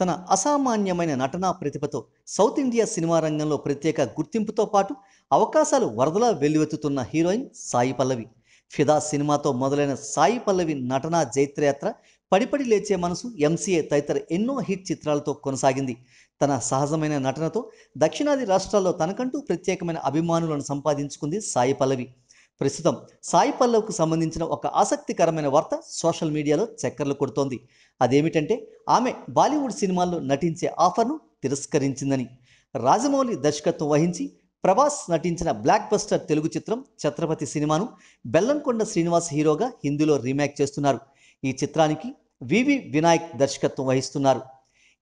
తన అసామాన్యమైన నటనా ప్రతిభతో సౌత్ ఇండియా సినిమా రంగంలో ప్రత్యేక గుర్తింపుతో పాటు అవకాశాలు వరదలా వెల్లువెత్తుతున్న హీరోయిన్ సాయి పల్లవి ఫిదా సినిమాతో మొదలైన సాయి పల్లవి నటనా జైత్రయాత్ర పడిపడి లేచే మనసు ఎంసీఏ తదితర ఎన్నో హిట్ చిత్రాలతో కొనసాగింది తన సహజమైన నటనతో దక్షిణాది రాష్ట్రాల్లో తనకంటూ ప్రత్యేకమైన అభిమానులను సంపాదించుకుంది సాయి పల్లవి ప్రస్తుతం సాయి పల్లవ్కు సంబంధించిన ఒక ఆసక్తికరమైన వార్త సోషల్ మీడియాలో చక్కర్లు కొడుతోంది అదేమిటంటే ఆమె బాలీవుడ్ సినిమాల్లో నటించే ఆఫర్ను తిరస్కరించిందని రాజమౌళి దర్శకత్వం వహించి ప్రభాస్ నటించిన బ్లాక్ బస్టర్ తెలుగు చిత్రం ఛత్రపతి సినిమాను బెల్లంకొండ శ్రీనివాస్ హీరోగా హిందీలో రీమేక్ చేస్తున్నారు ఈ చిత్రానికి వివి వినాయక్ దర్శకత్వం వహిస్తున్నారు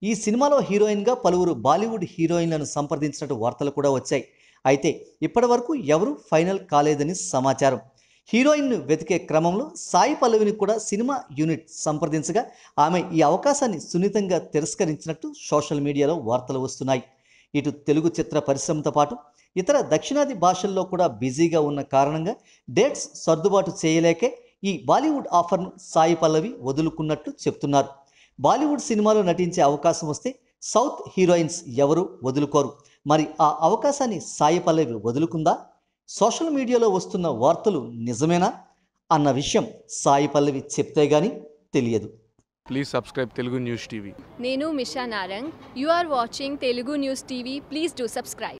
ఈ సినిమాలో హీరోయిన్గా పలువురు బాలీవుడ్ హీరోయిన్లను సంప్రదించినట్టు వార్తలు కూడా వచ్చాయి అయితే ఇప్పటి వరకు ఎవరు ఫైనల్ కాలేదని సమాచారం హీరోయిన్ను వెతికే క్రమంలో సాయి పల్లవిని కూడా సినిమా యూనిట్ సంప్రదించగా ఆమె ఈ అవకాశాన్ని సున్నితంగా తిరస్కరించినట్టు సోషల్ మీడియాలో వార్తలు వస్తున్నాయి ఇటు తెలుగు చిత్ర పరిశ్రమతో పాటు ఇతర దక్షిణాది భాషల్లో కూడా బిజీగా ఉన్న కారణంగా డేట్స్ సర్దుబాటు చేయలేకే ఈ బాలీవుడ్ ఆఫర్ను సాయి పల్లవి వదులుకున్నట్టు చెప్తున్నారు బాలీవుడ్ సినిమాలో నటించే అవకాశం వస్తే సౌత్ హీరోయిన్స్ ఎవరు వదులుకోరు మరి ఆ అవకాశాన్ని సాయి పల్లవి వదులుకుందా సోషల్ మీడియాలో వస్తున్న వార్తలు నిజమేనా అన్న విషయం సాయి పల్లవి చెప్తే గాని తెలియదు please subscribe Telugu news TV నేను Misha Narang you are watching Telugu news TV please do subscribe